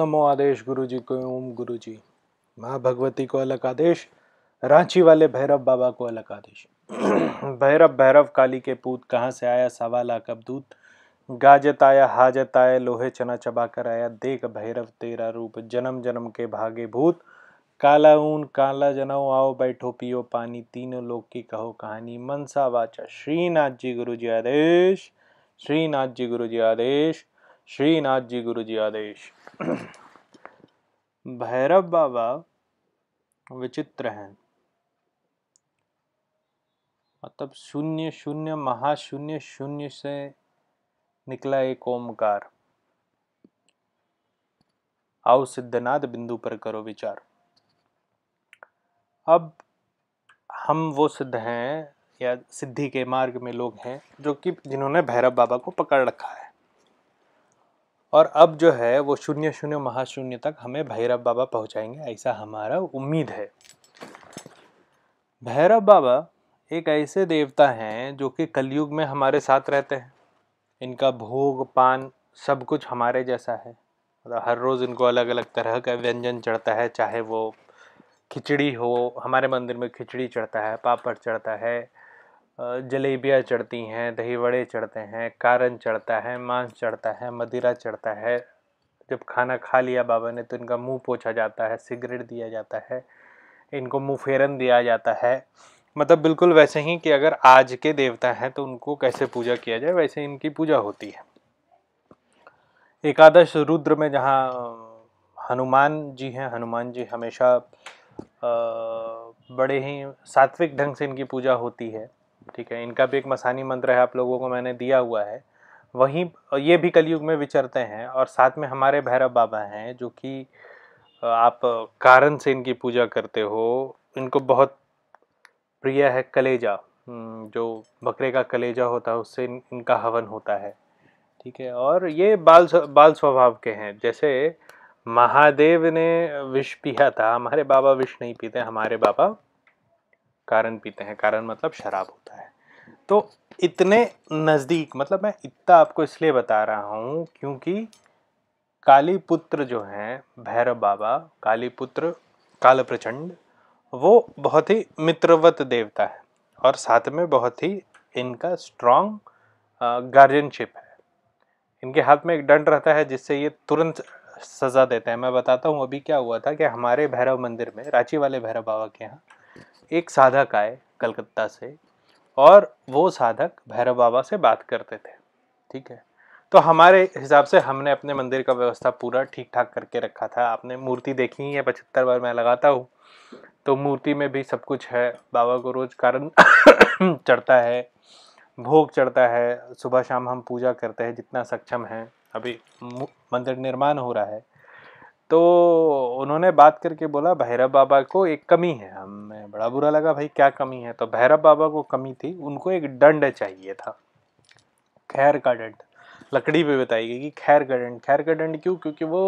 नमो आदेश गुरु जी को ओम गुरु जी माँ भगवती को अलग आदेश रांची वाले भैरव बाबा को अलग आदेश भैरव भैरव काली के पूत कहाँ से आया सवा लाख दूत गाजत आया हाजत आया लोहे चना चबा कर आया देख भैरव तेरा रूप जन्म जन्म के भागे भूत काला ऊन काला जनाओ आओ बैठो पियो पानी तीनों लोग की कहो कहानी मनसा वाचा श्रीनाथ जी गुरु जी आदेश श्रीनाथ जी गुरु जी आदेश श्रीनाथ जी गुरु जी आदेश भैरव बाबा विचित्र हैं मतलब शून्य शून्य महाशून्य शून्य से निकला एक ओमकार आओ सिद्धनाथ बिंदु पर करो विचार अब हम वो सिद्ध हैं या सिद्धि के मार्ग में लोग हैं जो कि जिन्होंने भैरव बाबा को पकड़ रखा है और अब जो है वो शून्य शून्य महाशून्य तक हमें भैरव बाबा पहुंचाएंगे ऐसा हमारा उम्मीद है भैरव बाबा एक ऐसे देवता हैं जो कि कलयुग में हमारे साथ रहते हैं इनका भोग पान सब कुछ हमारे जैसा है मतलब हर रोज़ इनको अलग अलग तरह का व्यंजन चढ़ता है चाहे वो खिचड़ी हो हमारे मंदिर में खिचड़ी चढ़ता है पापड़ चढ़ता है जलेबियाँ चढ़ती हैं दही वड़े चढ़ते हैं कारन चढ़ता है मांस चढ़ता है मदिरा चढ़ता है जब खाना खा लिया बाबा ने तो इनका मुंह पोछा जाता है सिगरेट दिया जाता है इनको मुँह फेरन दिया जाता है मतलब बिल्कुल वैसे ही कि अगर आज के देवता हैं तो उनको कैसे पूजा किया जाए वैसे इनकी पूजा होती है एकादश रुद्र में जहाँ हनुमान जी हैं हनुमान जी हमेशा बड़े ही सात्विक ढंग से इनकी पूजा होती है ठीक है इनका भी एक मसानी मंत्र है आप लोगों को मैंने दिया हुआ है वहीं ये भी कलयुग में विचरते हैं और साथ में हमारे भैरव बाबा हैं जो कि आप कारण से इनकी पूजा करते हो इनको बहुत प्रिय है कलेजा जो बकरे का कलेजा होता है उससे इनका हवन होता है ठीक है और ये बाल बाल स्वभाव के हैं जैसे महादेव ने विष पिया था हमारे बाबा विष नहीं पीते हमारे बाबा कारण पीते हैं कारण मतलब शराब होता है तो इतने नज़दीक मतलब मैं इतना आपको इसलिए बता रहा हूँ क्योंकि कालीपुत्र जो हैं भैरव बाबा कालीपुत्र काल प्रचंड वो बहुत ही मित्रवत देवता है और साथ में बहुत ही इनका स्ट्रॉन्ग गार्जियनशिप है इनके हाथ में एक दंड रहता है जिससे ये तुरंत सज़ा देते हैं मैं बताता हूँ अभी क्या हुआ था कि हमारे भैरव मंदिर में रांची वाले भैरव बाबा के यहाँ एक साधक आए कलकत्ता से और वो साधक भैरव बाबा से बात करते थे ठीक है तो हमारे हिसाब से हमने अपने मंदिर का व्यवस्था पूरा ठीक ठाक करके रखा था आपने मूर्ति देखी ही है पचहत्तर बार मैं लगाता हूँ तो मूर्ति में भी सब कुछ है बाबा को रोज कारण चढ़ता है भोग चढ़ता है सुबह शाम हम पूजा करते हैं जितना सक्षम है अभी मंदिर निर्माण हो रहा है तो उन्होंने बात करके बोला भैरव बाबा को एक कमी है हमें बड़ा बुरा लगा भाई क्या कमी है तो भैरव बाबा को कमी थी उनको एक दंड चाहिए था खैर का दंड लकड़ी पे बताई गई कि खैर का दंड खैर का दंड क्यों क्योंकि वो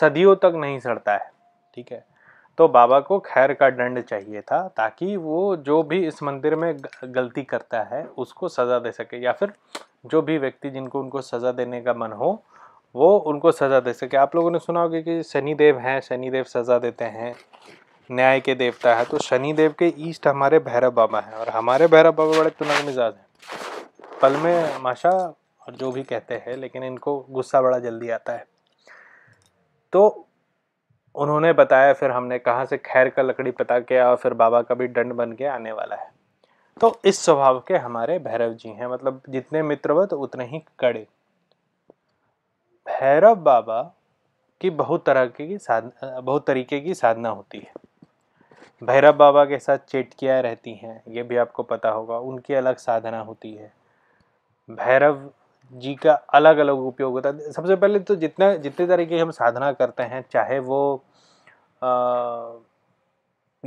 सदियों तक नहीं सड़ता है ठीक है तो बाबा को खैर का दंड चाहिए था ताकि वो जो भी इस मंदिर में गलती करता है उसको सज़ा दे सके या फिर जो भी व्यक्ति जिनको उनको सज़ा देने का मन हो वो उनको सज़ा दे सके आप लोगों ने सुना होगा कि शनिदेव हैं शनिदेव सज़ा देते हैं न्याय के देवता है तो शनिदेव के ईस्ट हमारे भैरव बाबा हैं और हमारे भैरव बाबा बड़े तुनक मिजाज हैं पल में माशा और जो भी कहते हैं लेकिन इनको गुस्सा बड़ा जल्दी आता है तो उन्होंने बताया फिर हमने कहाँ से खैर का लकड़ी पता किया और फिर बाबा का भी दंड बन के आने वाला है तो इस स्वभाव के हमारे भैरव जी हैं मतलब जितने मित्रवत उतने ही कड़े भैरव बाबा की बहुत तरह की साधना बहुत तरीके की साधना होती है भैरव बाबा के साथ चेटकियाँ रहती हैं ये भी आपको पता होगा उनकी अलग साधना होती है भैरव जी का अलग अलग उपयोग होता है सबसे पहले तो जितना जितने तरीके की हम साधना करते हैं चाहे वो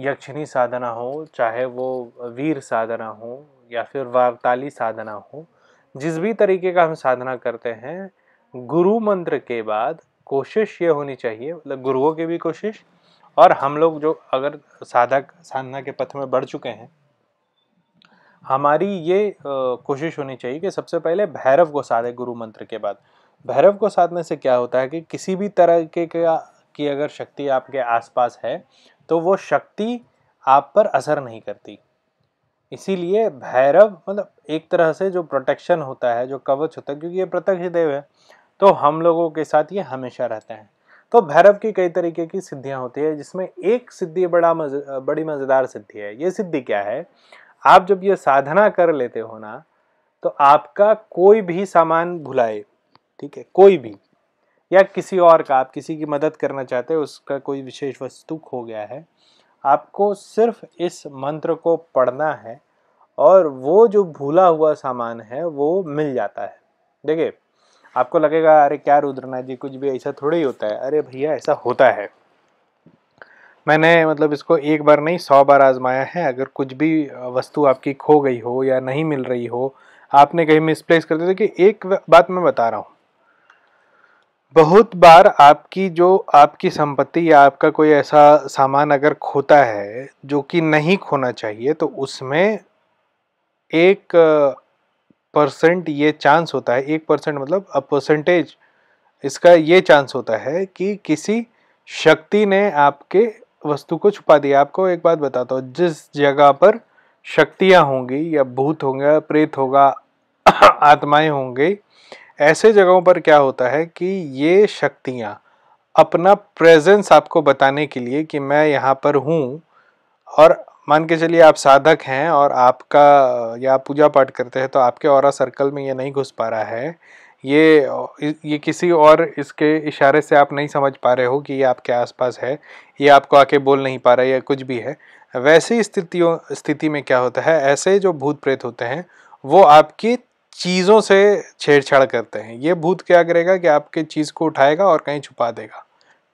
यक्षिणी साधना हो चाहे वो वीर साधना हो या फिर वार्ताली साधना हो जिस भी तरीके का हम साधना करते हैं गुरु मंत्र के बाद कोशिश ये होनी चाहिए मतलब गुरुओं की भी कोशिश और हम लोग जो अगर साधक साधना के पथ में बढ़ चुके हैं हमारी ये कोशिश होनी चाहिए कि सबसे पहले भैरव को साधे गुरु मंत्र के बाद भैरव को साधने से क्या होता है कि किसी भी तरह के की अगर शक्ति आपके आसपास है तो वो शक्ति आप पर असर नहीं करती इसीलिए भैरव मतलब एक तरह से जो प्रोटेक्शन होता है जो कवच होता है क्योंकि ये प्रत्यक्ष देव है तो हम लोगों के साथ ये हमेशा रहता है तो भैरव की कई तरीके की सिद्धियाँ होती है जिसमें एक सिद्धि बड़ा मज बड़ी मज़ेदार सिद्धि है ये सिद्धि क्या है आप जब ये साधना कर लेते हो ना तो आपका कोई भी सामान भुलाए ठीक है कोई भी या किसी और का आप किसी की मदद करना चाहते हो उसका कोई विशेष वस्तु खो गया है आपको सिर्फ इस मंत्र को पढ़ना है और वो जो भूला हुआ सामान है वो मिल जाता है देखिए आपको लगेगा अरे क्या रुद्रनाथ जी कुछ भी ऐसा थोड़ा ही होता है अरे भैया ऐसा होता है मैंने मतलब इसको एक बार नहीं सौ बार आजमाया है अगर कुछ भी वस्तु आपकी खो गई हो या नहीं मिल रही हो आपने कहीं मिसप्लेस कर दिया देखिए एक बात मैं बता रहा हूँ बहुत बार आपकी जो आपकी संपत्ति या आपका कोई ऐसा सामान अगर खोता है जो कि नहीं खोना चाहिए तो उसमें एक परसेंट ये चांस होता है एक परसेंट मतलब अ परसेंटेज इसका ये चांस होता है कि किसी शक्ति ने आपके वस्तु को छुपा दिया आपको एक बात बताता हूँ जिस जगह पर शक्तियाँ होंगी या भूत होंगे प्रेत होगा आत्माएं होंगी ऐसे जगहों पर क्या होता है कि ये शक्तियाँ अपना प्रेजेंस आपको बताने के लिए कि मैं यहाँ पर हूँ और मान के चलिए आप साधक हैं और आपका या पूजा पाठ करते हैं तो आपके और सर्कल में ये नहीं घुस पा रहा है ये ये किसी और इसके इशारे से आप नहीं समझ पा रहे हो कि ये आपके आसपास है ये आपको आके बोल नहीं पा रहा है या कुछ भी है वैसी स्थितियों स्थिति में क्या होता है ऐसे जो भूत प्रेत होते हैं वो आपकी चीज़ों से छेड़छाड़ करते हैं ये भूत क्या करेगा कि आपके चीज़ को उठाएगा और कहीं छुपा देगा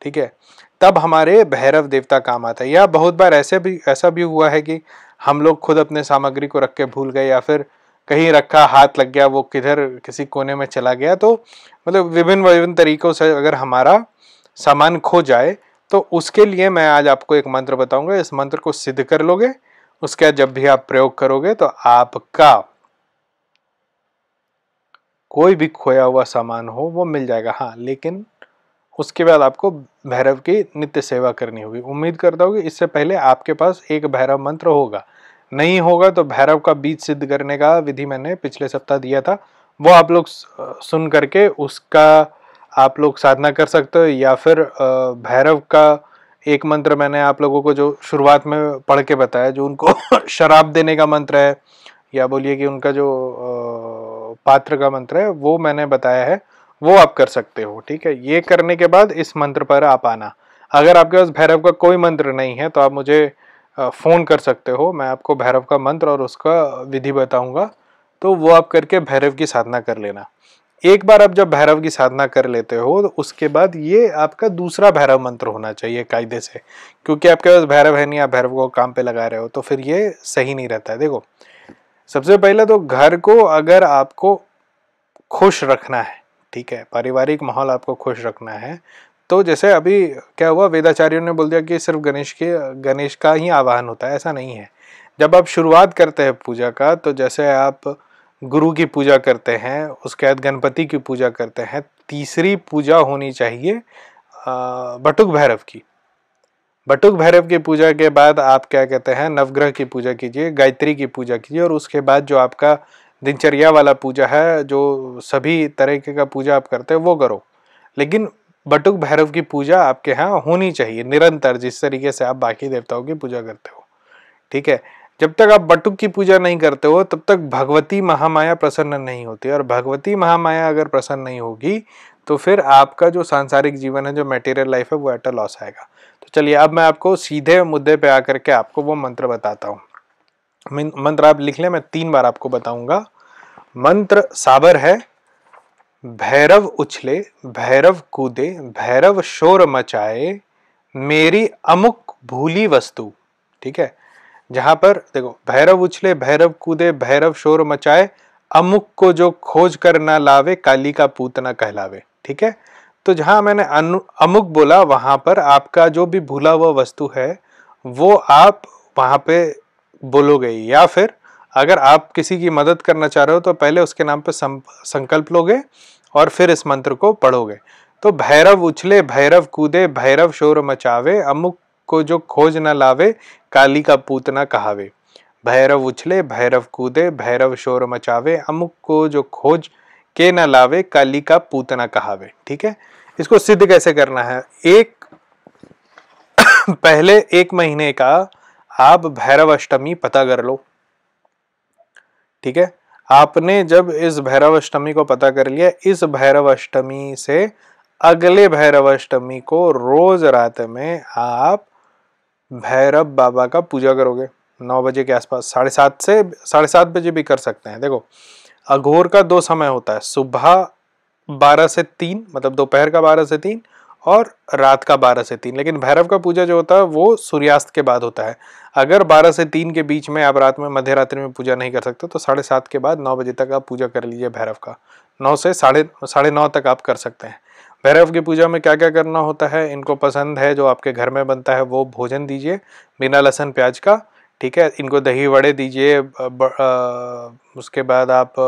ठीक है तब हमारे भैरव देवता काम आता है या बहुत बार ऐसे भी ऐसा भी हुआ है कि हम लोग खुद अपने सामग्री को रख के भूल गए या फिर कहीं रखा हाथ लग गया वो किधर किसी कोने में चला गया तो मतलब विभिन्न विभिन्न तरीक़ों से अगर हमारा सामान खो जाए तो उसके लिए मैं आज आपको एक मंत्र बताऊंगा इस मंत्र को सिद्ध कर लोगे उसके बाद जब भी आप प्रयोग करोगे तो आपका कोई भी खोया हुआ सामान हो वो मिल जाएगा हाँ लेकिन उसके बाद आपको भैरव की नित्य सेवा करनी होगी उम्मीद करता हूँ कि इससे पहले आपके पास एक भैरव मंत्र होगा नहीं होगा तो भैरव का बीज सिद्ध करने का विधि मैंने पिछले सप्ताह दिया था वो आप लोग सुन करके उसका आप लोग साधना कर सकते हो या फिर भैरव का एक मंत्र मैंने आप लोगों को जो शुरुआत में पढ़ के बताया जो उनको शराब देने का मंत्र है या बोलिए कि उनका जो पात्र का मंत्र है वो मैंने बताया है वो आप कर सकते हो ठीक है ये करने के बाद इस मंत्र पर आप आना अगर आपके पास भैरव का कोई मंत्र नहीं है तो आप मुझे फ़ोन कर सकते हो मैं आपको भैरव का मंत्र और उसका विधि बताऊंगा तो वो आप करके भैरव की साधना कर लेना एक बार आप जब भैरव की साधना कर लेते हो तो उसके बाद ये आपका दूसरा भैरव मंत्र होना चाहिए कायदे से क्योंकि आपके पास भैरव है नहीं आप भैरव को काम पे लगा रहे हो तो फिर ये सही नहीं रहता है देखो सबसे पहले तो घर को अगर आपको खुश रखना है ठीक है पारिवारिक माहौल आपको खुश रखना है तो जैसे अभी क्या हुआ वेदाचार्यों ने बोल दिया कि सिर्फ गणेश के गणेश का ही आवाहन होता है ऐसा नहीं है जब आप शुरुआत करते हैं पूजा का तो जैसे आप गुरु की पूजा करते हैं उसके बाद गणपति की पूजा करते हैं तीसरी पूजा होनी चाहिए बटुक भैरव की बटुक भैरव की पूजा के बाद आप क्या कहते हैं नवग्रह की पूजा कीजिए गायत्री की पूजा कीजिए और उसके बाद जो आपका दिनचर्या वाला पूजा है जो सभी तरीके का पूजा आप करते हो वो करो लेकिन बटुक भैरव की पूजा आपके यहाँ होनी चाहिए निरंतर जिस तरीके से आप बाकी देवताओं की पूजा करते हो ठीक है जब तक आप बटुक की पूजा नहीं करते हो तब तक भगवती महामाया प्रसन्न नहीं होती और भगवती महामाया अगर प्रसन्न नहीं होगी तो फिर आपका जो सांसारिक जीवन है जो मटेरियल लाइफ है वो एट अ लॉस आएगा तो चलिए अब मैं आपको सीधे मुद्दे पे आकर के आपको वो मंत्र बताता हूँ मंत्र आप लिख लें मैं तीन बार आपको बताऊंगा मंत्र साबर है भैरव उछले भैरव कूदे भैरव शोर मचाए मेरी अमुक भूली वस्तु ठीक है जहां पर देखो भैरव उछले भैरव कूदे भैरव शोर मचाए अमुक को जो खोज कर ना लावे काली का पूत ना कहलावे ठीक है तो जहां मैंने अमुक बोला वहां पर आपका जो भी भूला हुआ वस्तु है वो आप वहां पे बोलोगे या फिर अगर आप किसी की मदद करना चाह रहे हो तो पहले उसके नाम पर संकल्प लोगे और फिर इस मंत्र को पढ़ोगे तो भैरव उछले भैरव कूदे भैरव शोर मचावे अमुक को जो खोज न लावे काली का पूत न कहावे भैरव उछले भैरव कूदे भैरव शोर मचावे अमुक को जो खोज के न लावे काली का पूत न कहावे ठीक है इसको सिद्ध कैसे करना है एक पहले एक महीने का आप भैरव अष्टमी पता कर लो ठीक है आपने जब इस भैरव अष्टमी को पता कर लिया इस भैरव अष्टमी से अगले भैरव अष्टमी को रोज रात में आप भैरव बाबा का पूजा करोगे नौ बजे के आसपास साढ़े सात से साढ़े सात बजे भी कर सकते हैं देखो अघोर का दो समय होता है सुबह बारह से तीन मतलब दोपहर का बारह से तीन और रात का बारह से तीन लेकिन भैरव का पूजा जो होता है वो सूर्यास्त के बाद होता है अगर बारह से तीन के बीच में आप रात में मध्य रात्रि में पूजा नहीं कर सकते तो साढ़े सात के बाद नौ बजे तक आप पूजा कर लीजिए भैरव का नौ से साढ़े साढ़े नौ तक आप कर सकते हैं भैरव की पूजा में क्या क्या करना होता है इनको पसंद है जो आपके घर में बनता है वो भोजन दीजिए बिना लहसुन प्याज का ठीक है इनको दही वड़े दीजिए उसके बाद आप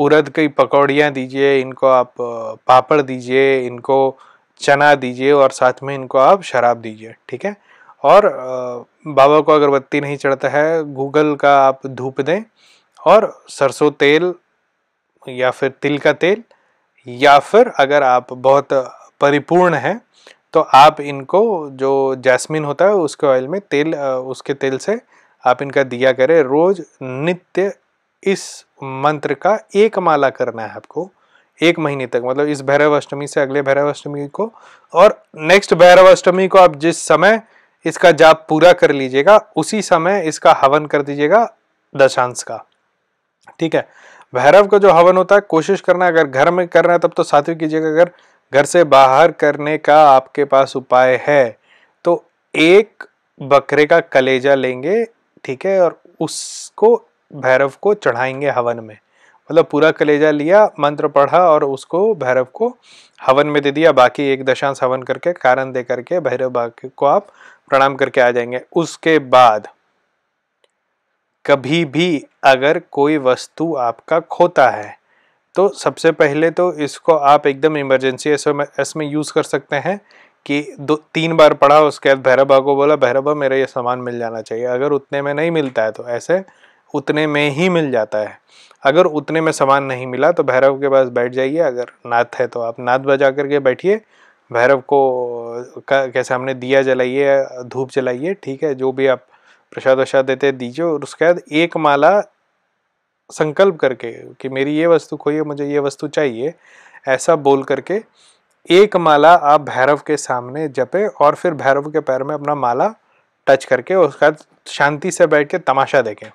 उड़द की पकौड़ियाँ दीजिए इनको आप पापड़ दीजिए इनको चना दीजिए और साथ में इनको आप शराब दीजिए ठीक है और बाबा को अगरबत्ती नहीं चढ़ता है गूगल का आप धूप दें और सरसों तेल या फिर तिल का तेल या फिर अगर आप बहुत परिपूर्ण हैं तो आप इनको जो जैस्मिन होता है उसके ऑयल में तेल उसके तेल से आप इनका दिया करें रोज़ नित्य इस मंत्र का एक माला करना है आपको एक महीने तक मतलब इस भैरव अष्टमी से अगले भैरव अष्टमी को और नेक्स्ट भैरव अष्टमी को आप जिस समय इसका जाप पूरा कर लीजिएगा उसी समय इसका हवन कर दीजिएगा दशांश का ठीक है भैरव का जो हवन होता है कोशिश करना अगर घर में कर रहे हैं तब तो सात्विक कीजिएगा अगर घर से बाहर करने का आपके पास उपाय है तो एक बकरे का कलेजा लेंगे ठीक है और उसको भैरव को चढ़ाएंगे हवन में मतलब पूरा कलेजा लिया मंत्र पढ़ा और उसको भैरव को हवन में दे दिया बाकी एक दशांश हवन करके कारण दे करके भैरव बाकी को आप प्रणाम करके आ जाएंगे उसके बाद कभी भी अगर कोई वस्तु आपका खोता है तो सबसे पहले तो इसको आप एकदम इमरजेंसी एस में यूज़ कर सकते हैं कि दो तीन बार पढ़ा उसके बाद भैरवा को बोला भैरवा मेरा ये सामान मिल जाना चाहिए अगर उतने में नहीं मिलता है तो ऐसे उतने में ही मिल जाता है अगर उतने में सामान नहीं मिला तो भैरव के पास बैठ जाइए अगर नाथ है तो आप नाथ बजा करके बैठिए भैरव को कैसे हमने दिया जलाइए धूप जलाइए ठीक है जो भी आप प्रसाद वसाद देते दीजिए और उसके बाद एक माला संकल्प करके कि मेरी ये वस्तु खोइए मुझे ये वस्तु चाहिए ऐसा बोल करके एक माला आप भैरव के सामने जपे और फिर भैरव के पैर में अपना माला टच करके उसके बाद शांति से बैठ के तमाशा देखें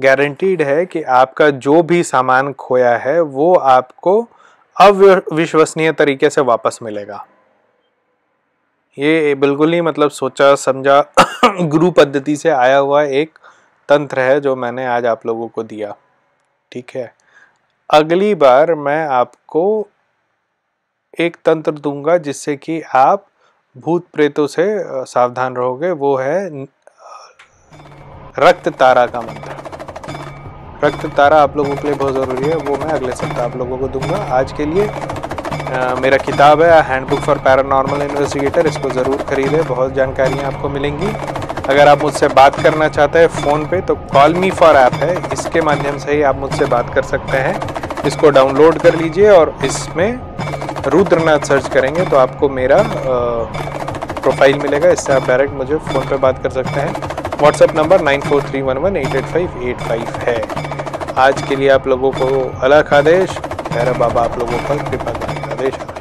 गारंटीड है कि आपका जो भी सामान खोया है वो आपको अविश्वसनीय तरीके से वापस मिलेगा ये बिल्कुल ही मतलब सोचा समझा गुरु पद्धति से आया हुआ एक तंत्र है जो मैंने आज आप लोगों को दिया ठीक है अगली बार मैं आपको एक तंत्र दूंगा जिससे कि आप भूत प्रेतों से सावधान रहोगे वो है रक्त तारा का मंत्र रक्त तारा आप लोगों के लिए बहुत ज़रूरी है वो मैं अगले सप्ताह आप लोगों को दूंगा आज के लिए आ, मेरा किताब है हैंडबुक फॉर पैरानॉर्मल इन्वेस्टिगेटर इसको ज़रूर खरीदें बहुत जानकारियाँ आपको मिलेंगी अगर आप मुझसे बात करना चाहते हैं फ़ोन पे तो कॉल मी फॉर ऐप है इसके माध्यम से ही आप मुझसे बात कर सकते हैं इसको डाउनलोड कर लीजिए और इसमें रुद्रनाथ सर्च करेंगे तो आपको मेरा प्रोफाइल मिलेगा इससे आप डायरेक्ट मुझे फ़ोन पर बात कर सकते हैं WhatsApp number nine four three one one eight eight five eight five है आज के लिए आप लोगों को अलग आदेश भैरव बाबा आप लोगों पर कृपा करें आदेश